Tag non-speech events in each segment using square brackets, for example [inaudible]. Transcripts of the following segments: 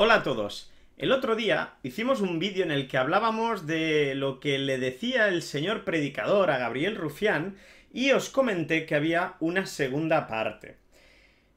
Hola a todos. El otro día hicimos un vídeo en el que hablábamos de lo que le decía el señor predicador a Gabriel Rufián y os comenté que había una segunda parte.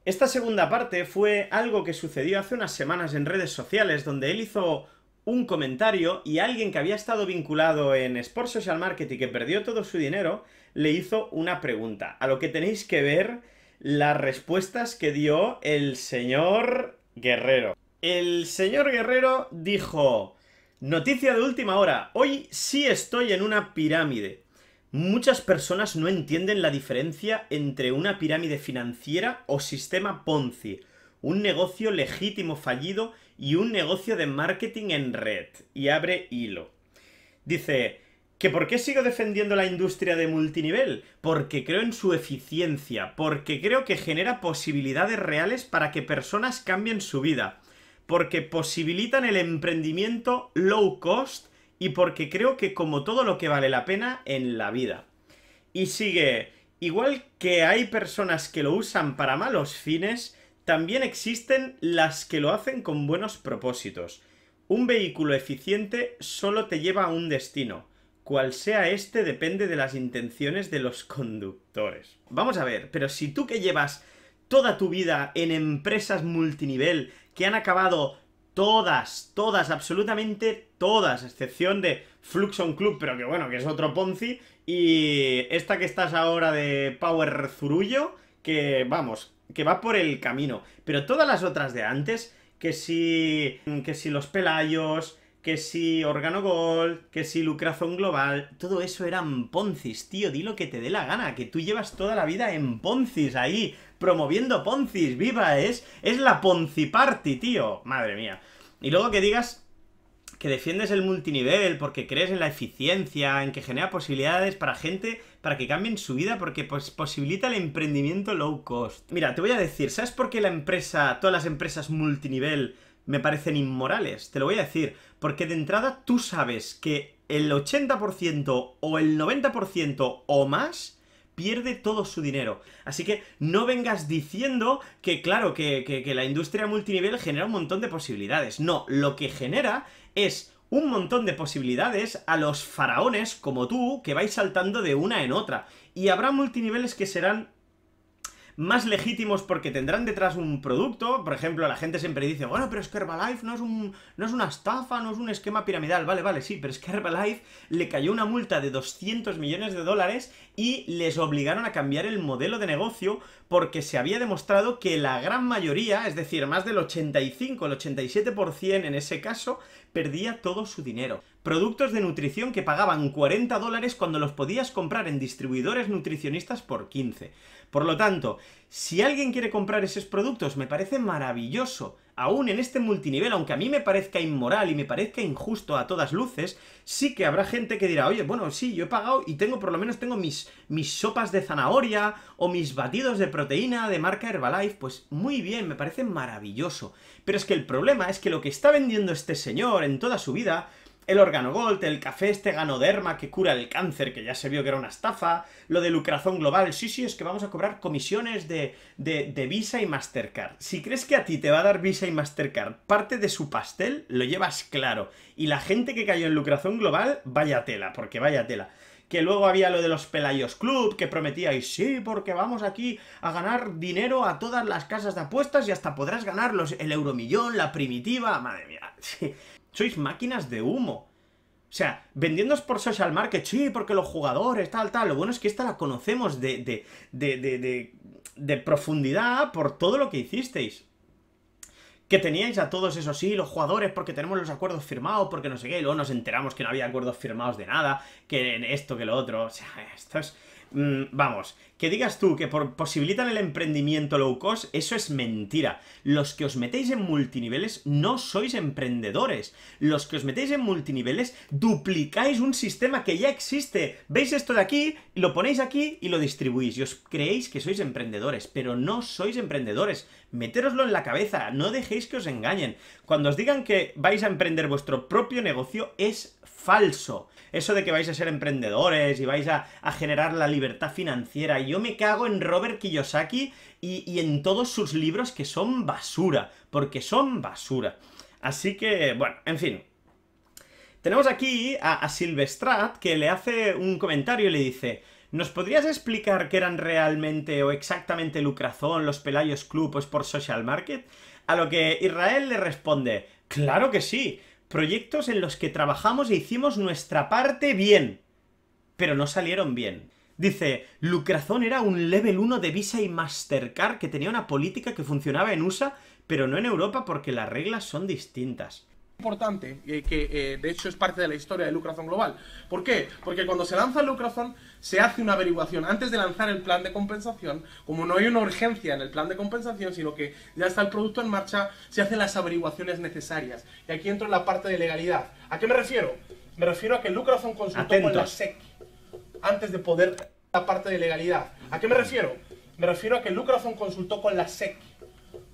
Esta segunda parte fue algo que sucedió hace unas semanas en redes sociales donde él hizo un comentario y alguien que había estado vinculado en Sport Social Marketing que perdió todo su dinero le hizo una pregunta, a lo que tenéis que ver las respuestas que dio el señor Guerrero. El señor Guerrero dijo, noticia de última hora, hoy sí estoy en una pirámide. Muchas personas no entienden la diferencia entre una pirámide financiera o sistema Ponzi, un negocio legítimo fallido y un negocio de marketing en red. Y abre hilo. Dice, ¿Que por qué sigo defendiendo la industria de multinivel? Porque creo en su eficiencia, porque creo que genera posibilidades reales para que personas cambien su vida, porque posibilitan el emprendimiento low cost y porque creo que como todo lo que vale la pena en la vida. Y sigue, igual que hay personas que lo usan para malos fines, también existen las que lo hacen con buenos propósitos. Un vehículo eficiente solo te lleva a un destino. Cual sea este depende de las intenciones de los conductores. Vamos a ver, pero si tú que llevas toda tu vida en empresas multinivel, que han acabado todas, todas, absolutamente todas, excepción de Fluxon Club, pero que bueno, que es otro Ponzi, y esta que estás ahora de Power Zurullo, que vamos, que va por el camino, pero todas las otras de antes, que si, que si los pelayos, que si gold que si Lucrazón Global, todo eso eran Poncis, tío, di lo que te dé la gana, que tú llevas toda la vida en Poncis ahí, promoviendo Poncis, viva, es, es la Ponzi Party, tío, madre mía. Y luego que digas que defiendes el multinivel porque crees en la eficiencia, en que genera posibilidades para gente para que cambien su vida porque pues, posibilita el emprendimiento low cost. Mira, te voy a decir, ¿sabes por qué la empresa, todas las empresas multinivel me parecen inmorales, te lo voy a decir, porque de entrada tú sabes que el 80% o el 90% o más pierde todo su dinero. Así que no vengas diciendo que, claro, que, la industria multinivel genera un montón de posibilidades. No, lo que genera es un montón de posibilidades a los faraones como tú que vais saltando de una en otra. Y habrá multiniveles que serán más legítimos porque tendrán detrás un producto. Por ejemplo, la gente siempre dice, bueno, pero es Life no es, un, no es una estafa, no es un esquema piramidal. Vale, vale, sí, pero es le cayó una multa de 200 millones de dólares y les obligaron a cambiar el modelo de negocio porque se había demostrado que la gran mayoría, es decir, más del 85, el 87% en ese caso, perdía todo su dinero. Productos de nutrición que pagaban 40 dólares cuando los podías comprar en distribuidores nutricionistas por 15. Por lo tanto, si alguien quiere comprar esos productos, me parece maravilloso aún en este multinivel, aunque a mí me parezca inmoral y me parezca injusto a todas luces, sí que habrá gente que dirá, oye, bueno, sí, yo he pagado y tengo, por lo menos tengo mis, mis sopas de zanahoria o mis batidos de proteína de marca Herbalife, pues muy bien, me parece maravilloso. Pero es que el problema es que lo que está vendiendo este señor en toda su vida el órgano Gold, el café este ganoderma que cura el cáncer, que ya se vio que era una estafa, lo de lucrazón global, sí, sí, es que vamos a cobrar comisiones de, Visa y Mastercard. Si crees que a ti te va a dar Visa y Mastercard parte de su pastel, lo llevas claro. Y la gente que cayó en lucrazón global, vaya tela, porque vaya tela que luego había lo de los Pelayos Club, que prometía, y sí, porque vamos aquí a ganar dinero a todas las casas de apuestas y hasta podrás ganar el euromillón, la primitiva, madre mía. [laughs] Sí. Sois máquinas de humo. O sea, vendiéndoos por social market, sí, porque los jugadores, tal, tal. Lo bueno es que esta la conocemos de, de, de, de, profundidad por todo lo que hicisteis. Que teníais a todos esos sí, los jugadores, porque tenemos los acuerdos firmados, porque no sé qué, luego nos enteramos que no había acuerdos firmados de nada, que en esto, que lo otro. O sea, esto es, Mm, vamos, que digas tú que por, posibilitan el emprendimiento low cost, eso es mentira. Los que os metéis en multiniveles no sois emprendedores. Los que os metéis en multiniveles duplicáis un sistema que ya existe. Veis esto de aquí, lo ponéis aquí y lo distribuís. Y os creéis que sois emprendedores, pero no sois emprendedores. Metéroslo en la cabeza, no dejéis que os engañen. Cuando os digan que vais a emprender vuestro propio negocio es falso. Eso de que vais a ser emprendedores y vais a, generar la libertad financiera. Yo me cago en Robert Kiyosaki y, en todos sus libros que son basura, porque son basura. Así que, bueno, en fin, tenemos aquí a, a, Silvestrat que le hace un comentario y le dice, ¿Nos podrías explicar qué eran realmente o exactamente Lucrazón, los Pelayos Club o pues, Sport Social Market? A lo que Israel le responde, claro que sí, proyectos en los que trabajamos e hicimos nuestra parte bien, pero no salieron bien. Dice, Lucrazón era un level 1 de Visa y Mastercard que tenía una política que funcionaba en USA, pero no en Europa porque las reglas son distintas importante, eh, que eh, de hecho es parte de la historia de lucrazón Global. ¿Por qué? Porque cuando se lanza lucrazón se hace una averiguación. Antes de lanzar el plan de compensación, como no hay una urgencia en el plan de compensación, sino que ya está el producto en marcha, se hacen las averiguaciones necesarias. Y aquí entro en la parte de legalidad. ¿A qué me refiero? Me refiero a que Lucrazón consultó con la SEC antes de poder la parte de legalidad. ¿A qué me refiero? Me refiero a que lucrazón consultó con la SEC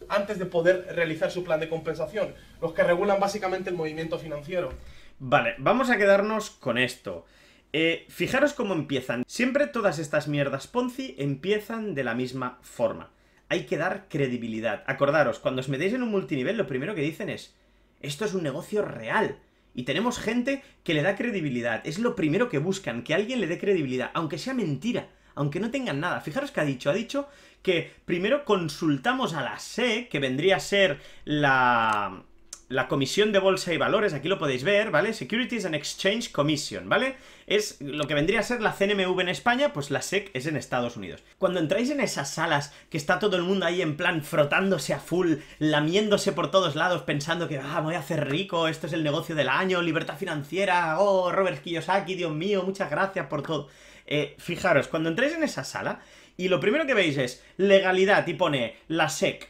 antes de poder realizar su plan de compensación, los que regulan básicamente el movimiento financiero. Vale, vamos a quedarnos con esto. Eh, fijaros cómo empiezan. Siempre todas estas mierdas Ponzi empiezan de la misma forma. Hay que dar credibilidad. Acordaros, cuando os metéis en un multinivel, lo primero que dicen es, esto es un negocio real. Y tenemos gente que le da credibilidad. Es lo primero que buscan, que alguien le dé credibilidad, aunque sea mentira aunque no tengan nada. Fijaros que ha dicho, ha dicho que primero consultamos a la SEC, que vendría a ser la la Comisión de Bolsa y Valores, aquí lo podéis ver, ¿vale? Securities and Exchange Commission, ¿vale? Es lo que vendría a ser la CNMV en España, pues la SEC es en Estados Unidos. Cuando entráis en esas salas que está todo el mundo ahí en plan frotándose a full, lamiéndose por todos lados, pensando que, ah, voy a hacer rico, esto es el negocio del año, libertad financiera, oh, Robert Kiyosaki, Dios mío, muchas gracias por todo. Eh, fijaros, cuando entráis en esa sala y lo primero que veis es legalidad y pone la SEC.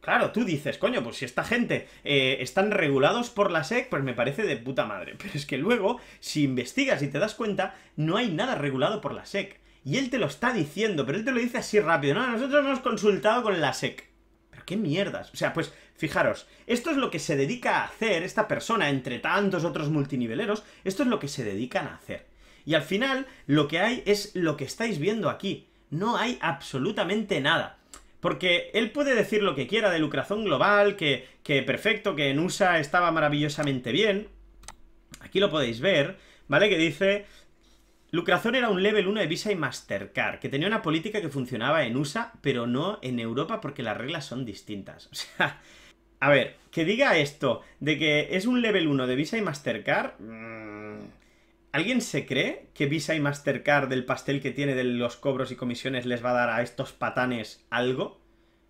Claro, tú dices, coño, pues si esta gente eh, están regulados por la SEC, pues me parece de puta madre. [laughs] Pero es que luego, si investigas y te das cuenta, no hay nada regulado por la SEC. Y él te lo está diciendo, pero él te lo dice así rápido. No, nosotros hemos consultado con la SEC. Pero qué mierdas. O sea, pues fijaros, esto es lo que se dedica a hacer esta persona, entre tantos otros multiniveleros, esto es lo que se dedican a hacer. Y al final lo que hay es lo que estáis viendo aquí. No hay absolutamente nada. Porque él puede decir lo que quiera de lucrazón global, que, que perfecto, que en USA estaba maravillosamente bien. Aquí lo podéis ver, ¿vale? Que dice... Lucrazón era un level 1 de Visa y Mastercard, que tenía una política que funcionaba en USA, pero no en Europa porque las reglas son distintas. [laughs] O sea, a ver, que diga esto de que es un level 1 de Visa y Mastercard... Mm, ¿Alguien se cree que Visa y Mastercard del pastel que tiene de los cobros y comisiones les va a dar a estos patanes algo?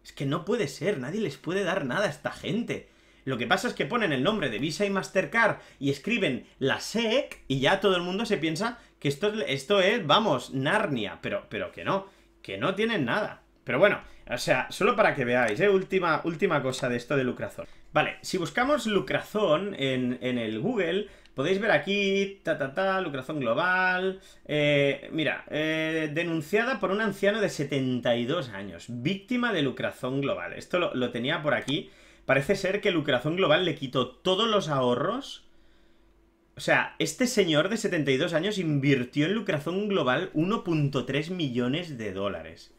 Es que no puede ser, nadie les puede dar nada a esta gente. Lo que pasa es que ponen el nombre de Visa y Mastercard y escriben la SEC y ya todo el mundo se piensa que esto, esto es, vamos, Narnia, pero, pero que no, que no tienen nada. Pero bueno, o sea, solo para que veáis, ¿eh? Última, última cosa de esto de Lucrazón. Vale, si buscamos Lucrazón en el Google, Podéis ver aquí, ta ta ta, lucrazón global. Eh, mira, eh, denunciada por un anciano de 72 años, víctima de lucrazón global. Esto lo, lo tenía por aquí. Parece ser que lucrazón global le quitó todos los ahorros. O sea, este señor de 72 años invirtió en lucrazón global 1.3 millones de dólares.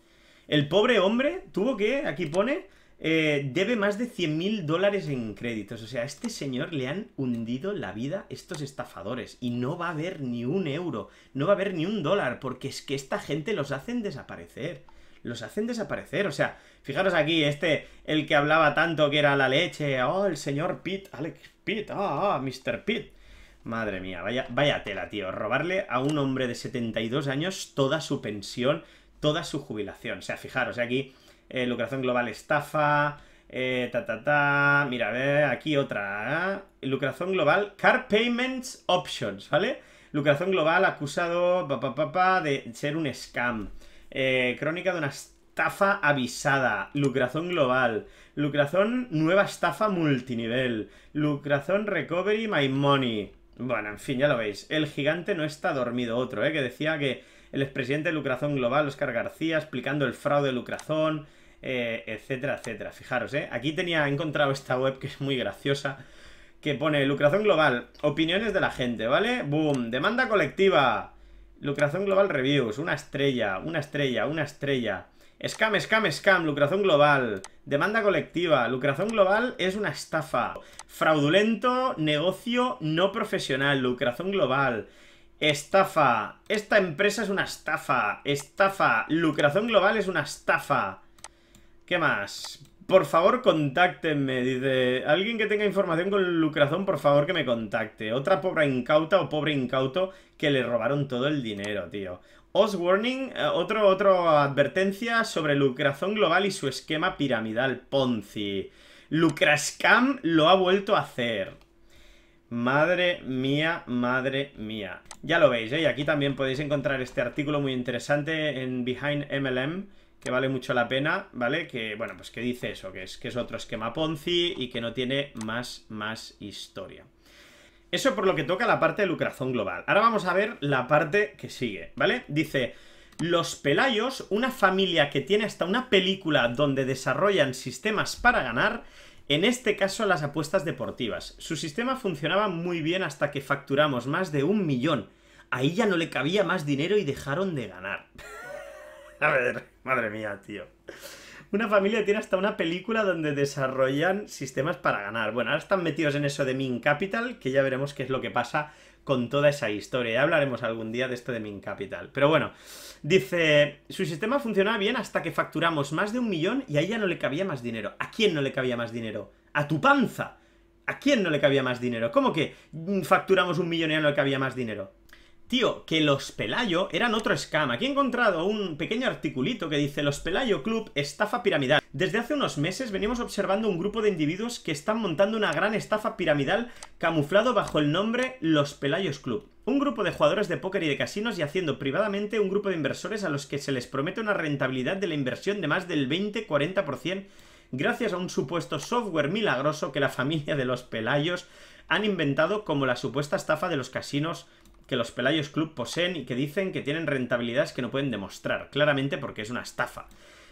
El pobre hombre tuvo que, aquí pone, eh, debe más de 100 mil dólares en créditos. O sea, a este señor le han hundido la vida estos estafadores. Y no va a haber ni un euro, no va a haber ni un dólar, porque es que esta gente los hacen desaparecer. Los hacen desaparecer. O sea, fijaros aquí, este, el que hablaba tanto que era la leche. Oh, el señor Pitt, Alex Pitt, oh, ah, ah, Mr. Pitt. Madre mía, vaya, vaya tela, tío. Robarle a un hombre de 72 años toda su pensión toda su jubilación. O sea, fijaros, aquí eh, lucración global estafa, eh, ta, ta, ta, mira, a ver, aquí otra, ¿eh? lucración global, car payments options, ¿vale? Lucración global acusado, pa, de ser un scam, crónica de una estafa avisada, lucración global, lucración nueva estafa multinivel, lucración recovery my money. Bueno, en fin, ya lo veis. El gigante no está dormido otro, ¿eh? Que decía que el expresidente de Lucrazón Global, Oscar García, explicando el fraude de Lucrazón, eh, etcétera, etcétera. Fijaros, ¿eh? Aquí tenía, encontrado esta web que es muy graciosa, que pone Lucrazón Global, opiniones de la gente, ¿vale? Boom, demanda colectiva, Lucrazón Global Reviews, una estrella, una estrella, una estrella. Scam, scam, scam, lucrazón global, demanda colectiva, Lucración global es una estafa, fraudulento, negocio no profesional, Lucración global, Estafa. Esta empresa es una estafa. Estafa. Lucración global es una estafa. ¿Qué más? Por favor, contáctenme. Dice, alguien que tenga información con Lucrazón, por favor que me contacte. Otra pobre incauta o pobre incauto que le robaron todo el dinero, tío. Os warning, eh, otro, otro advertencia sobre Lucrazón Global y su esquema piramidal Ponzi. Lucrascam lo ha vuelto a hacer. Madre mía, madre mía. Ya lo veis, ¿eh? Y aquí también podéis encontrar este artículo muy interesante en Behind MLM, que vale mucho la pena, ¿vale? Que, bueno, pues que dice eso, que es, que es otro esquema Ponzi y que no tiene más, más historia. Eso por lo que toca la parte de lucrazón global. Ahora vamos a ver la parte que sigue, ¿vale? Dice... Los Pelayos, una familia que tiene hasta una película donde desarrollan sistemas para ganar, en este caso, las apuestas deportivas. Su sistema funcionaba muy bien hasta que facturamos más de un millón. Ahí ya no le cabía más dinero y dejaron de ganar. [laughs] A ver, madre mía, tío. Una familia tiene hasta una película donde desarrollan sistemas para ganar. Bueno, ahora están metidos en eso de Min Capital, que ya veremos qué es lo que pasa con toda esa historia. Ya hablaremos algún día de esto de Min Capital. Pero bueno, dice, su sistema funcionaba bien hasta que facturamos más de un millón y a ella no le cabía más dinero. ¿A quién no le cabía más dinero? ¡A tu panza! ¿A quién no le cabía más dinero? ¿Cómo que mm, facturamos un millón y ya no le cabía más dinero? Tío, que los Pelayo eran otro escama. Aquí he encontrado un pequeño articulito que dice Los Pelayo Club, estafa piramidal. Desde hace unos meses venimos observando un grupo de individuos que están montando una gran estafa piramidal camuflado bajo el nombre Los Pelayos Club. Un grupo de jugadores de póker y de casinos y haciendo privadamente un grupo de inversores a los que se les promete una rentabilidad de la inversión de más del 20-40% gracias a un supuesto software milagroso que la familia de los Pelayos han inventado como la supuesta estafa de los casinos que los Pelayos Club poseen y que dicen que tienen rentabilidades que no pueden demostrar, claramente porque es una estafa.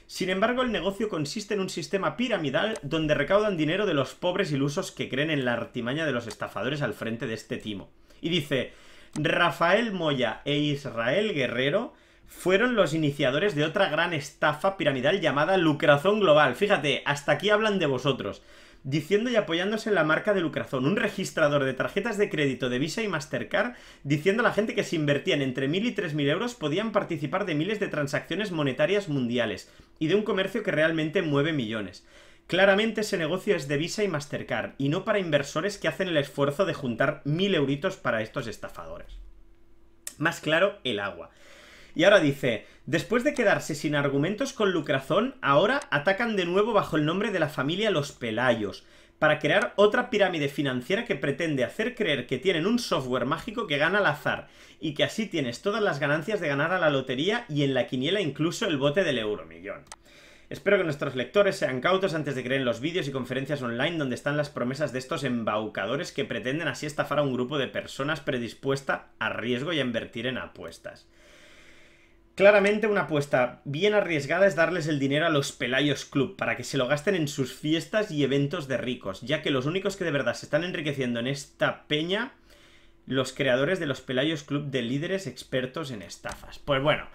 Sin embargo, el negocio consiste en un sistema piramidal donde recaudan dinero de los pobres ilusos que creen en la artimaña de los estafadores al frente de este timo. Y dice, Rafael Moya e Israel Guerrero fueron los iniciadores de otra gran estafa piramidal llamada lucrazón global. Fíjate, hasta aquí hablan de vosotros diciendo y apoyándose en la marca de Lucrazón, un registrador de tarjetas de crédito de Visa y Mastercard, diciendo a la gente que si invertían entre 1.000 y 3.000 euros podían participar de miles de transacciones monetarias mundiales y de un comercio que realmente mueve millones. Claramente ese negocio es de Visa y Mastercard y no para inversores que hacen el esfuerzo de juntar 1.000 euritos para estos estafadores. Más claro, el agua. Y ahora dice, Después de quedarse sin argumentos con Lucrazón, ahora atacan de nuevo bajo el nombre de la familia Los Pelayos, para crear otra pirámide financiera que pretende hacer creer que tienen un software mágico que gana al azar, y que así tienes todas las ganancias de ganar a la lotería y en la quiniela incluso el bote del euromillón. Espero que nuestros lectores sean cautos antes de creer en los vídeos y conferencias online donde están las promesas de estos embaucadores que pretenden así estafar a un grupo de personas predispuesta a riesgo y a invertir en apuestas. Claramente una apuesta bien arriesgada es darles el dinero a los Pelayos Club para que se lo gasten en sus fiestas y eventos de ricos, ya que los únicos que de verdad se están enriqueciendo en esta peña, los creadores de los Pelayos Club de líderes expertos en estafas. Pues bueno,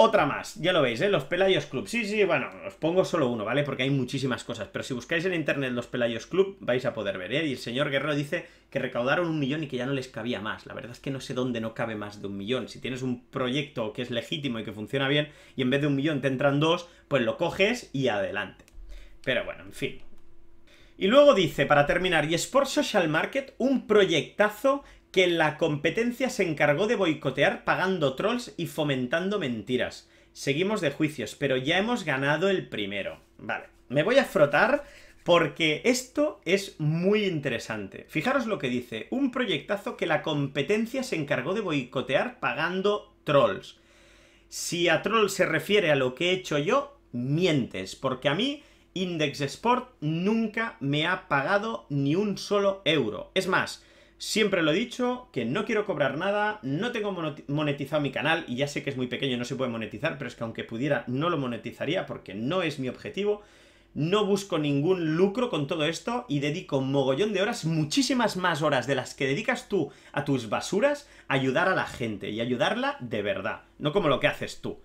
otra más, ya lo veis, ¿eh? Los Pelayos Club. Sí, sí, bueno, os pongo solo uno, ¿vale? Porque hay muchísimas cosas. Pero si buscáis en internet los Pelayos Club, vais a poder ver, ¿eh? Y el señor Guerrero dice que recaudaron un millón y que ya no les cabía más. La verdad es que no sé dónde no cabe más de un millón. Si tienes un proyecto que es legítimo y que funciona bien, y en vez de un millón te entran dos, pues lo coges y adelante. Pero bueno, en fin. Y luego dice, para terminar, y Sport Social Market, un proyectazo que la competencia se encargó de boicotear pagando trolls y fomentando mentiras. Seguimos de juicios, pero ya hemos ganado el primero. Vale, me voy a frotar porque esto es muy interesante. Fijaros lo que dice, un proyectazo que la competencia se encargó de boicotear pagando trolls. Si a troll se refiere a lo que he hecho yo, mientes, porque a mí Index Sport nunca me ha pagado ni un solo euro. Es más, Siempre lo he dicho, que no quiero cobrar nada, no tengo monetizado mi canal y ya sé que es muy pequeño, no se puede monetizar, pero es que aunque pudiera no lo monetizaría porque no es mi objetivo. No busco ningún lucro con todo esto y dedico un mogollón de horas, muchísimas más horas de las que dedicas tú a tus basuras, a ayudar a la gente y ayudarla de verdad, no como lo que haces tú.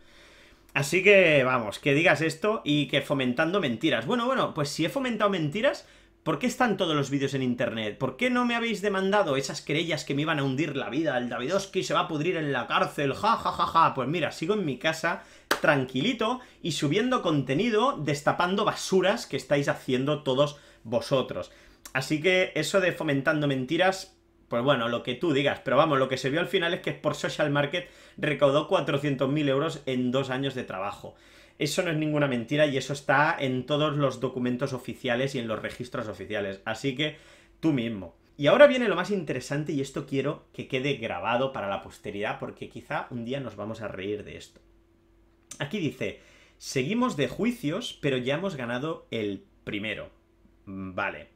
Así que vamos, que digas esto y que fomentando mentiras. Bueno, bueno, pues si he fomentado mentiras, ¿Por qué están todos los vídeos en internet? ¿Por qué no me habéis demandado esas querellas que me iban a hundir la vida? El davidowski se va a pudrir en la cárcel, ja, ja, ja, ja. Pues mira, sigo en mi casa, tranquilito, y subiendo contenido, destapando basuras que estáis haciendo todos vosotros. Así que eso de fomentando mentiras, pues bueno, lo que tú digas. Pero vamos, lo que se vio al final es que por Social Market recaudó 400.000 euros en dos años de trabajo. Eso no es ninguna mentira y eso está en todos los documentos oficiales y en los registros oficiales. Así que tú mismo. Y ahora viene lo más interesante y esto quiero que quede grabado para la posteridad porque quizá un día nos vamos a reír de esto. Aquí dice, seguimos de juicios pero ya hemos ganado el primero. Mm, vale.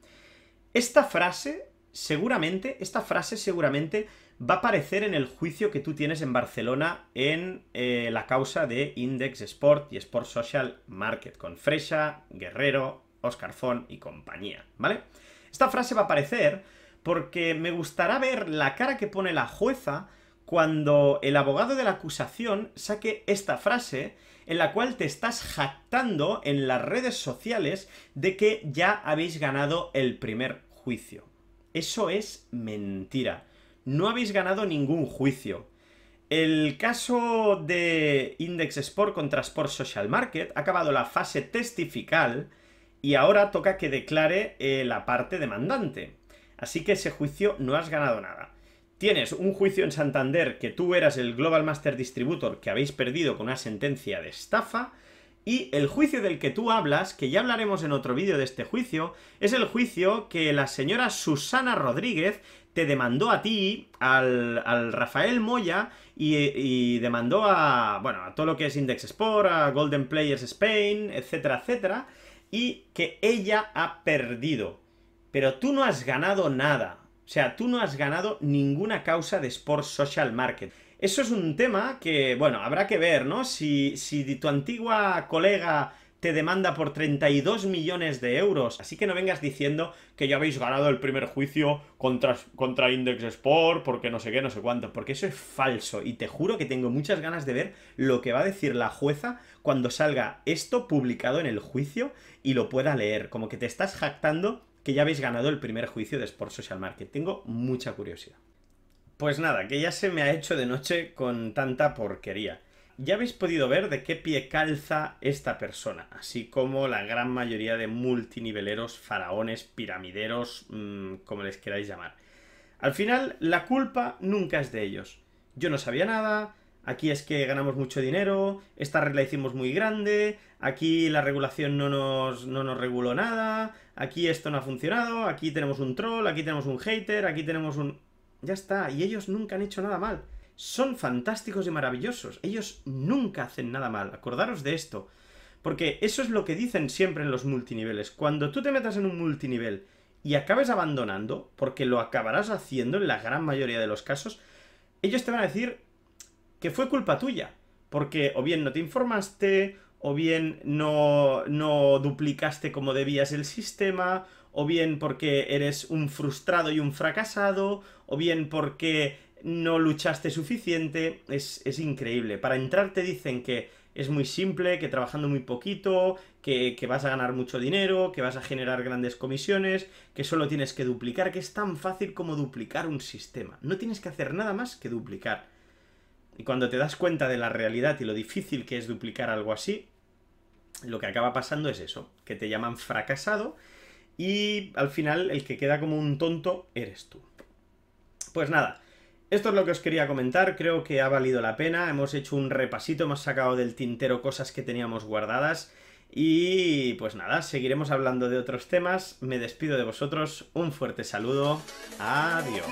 Esta frase, seguramente, esta frase seguramente va a aparecer en el juicio que tú tienes en Barcelona en eh, la causa de Index Sport y Sport Social Market, con Fresha, Guerrero, Oscar Fon y compañía, ¿vale? Esta frase va a aparecer porque me gustará ver la cara que pone la jueza cuando el abogado de la acusación saque esta frase en la cual te estás jactando en las redes sociales de que ya habéis ganado el primer juicio. Eso es mentira no habéis ganado ningún juicio. El caso de Index Sport contra Sport Social Market ha acabado la fase testifical y ahora toca que declare eh, la parte demandante. Así que ese juicio no has ganado nada. Tienes un juicio en Santander que tú eras el Global Master Distributor que habéis perdido con una sentencia de estafa. Y el juicio del que tú hablas, que ya hablaremos en otro vídeo de este juicio, es el juicio que la señora Susana Rodríguez te demandó a ti, al, Rafael Moya, y, demandó a, bueno, a todo lo que es Index Sport, a Golden Players Spain, etcétera, etcétera, y que ella ha perdido. Pero tú no has ganado nada. O sea, tú no has ganado ninguna causa de Sport Social Market. Eso es un tema que, bueno, habrá que ver, ¿no? Si, si tu antigua colega te demanda por 32 millones de euros. Así que no vengas diciendo que ya habéis ganado el primer juicio contra, contra Index Sport, porque no sé qué, no sé cuánto, porque eso es falso. Y te juro que tengo muchas ganas de ver lo que va a decir la jueza cuando salga esto publicado en el juicio y lo pueda leer. Como que te estás jactando que ya habéis ganado el primer juicio de Sport Social Market. Tengo mucha curiosidad. Pues nada, que ya se me ha hecho de noche con tanta porquería ya habéis podido ver de qué pie calza esta persona, así como la gran mayoría de multiniveleros, faraones, piramideros, mm, como les queráis llamar. Al final, la culpa nunca es de ellos. Yo no sabía nada, aquí es que ganamos mucho dinero, esta regla hicimos muy grande, aquí la regulación no nos, no nos reguló nada, aquí esto no ha funcionado, aquí tenemos un troll, aquí tenemos un hater, aquí tenemos un... Ya está, y ellos nunca han hecho nada mal son fantásticos y maravillosos. Ellos nunca hacen nada mal. Acordaros de esto. Porque eso es lo que dicen siempre en los multiniveles. Cuando tú te metas en un multinivel y acabes abandonando, porque lo acabarás haciendo en la gran mayoría de los casos, ellos te van a decir que fue culpa tuya. Porque o bien no te informaste, o bien no, no duplicaste como debías el sistema, o bien porque eres un frustrado y un fracasado, o bien porque no luchaste suficiente, es, increíble. Para entrar te dicen que es muy simple, que trabajando muy poquito, que, que, vas a ganar mucho dinero, que vas a generar grandes comisiones, que solo tienes que duplicar, que es tan fácil como duplicar un sistema. No tienes que hacer nada más que duplicar. Y cuando te das cuenta de la realidad y lo difícil que es duplicar algo así, lo que acaba pasando es eso, que te llaman fracasado y al final el que queda como un tonto eres tú. Pues nada, esto es lo que os quería comentar, creo que ha valido la pena, hemos hecho un repasito, hemos sacado del tintero cosas que teníamos guardadas y pues nada, seguiremos hablando de otros temas, me despido de vosotros, un fuerte saludo, adiós.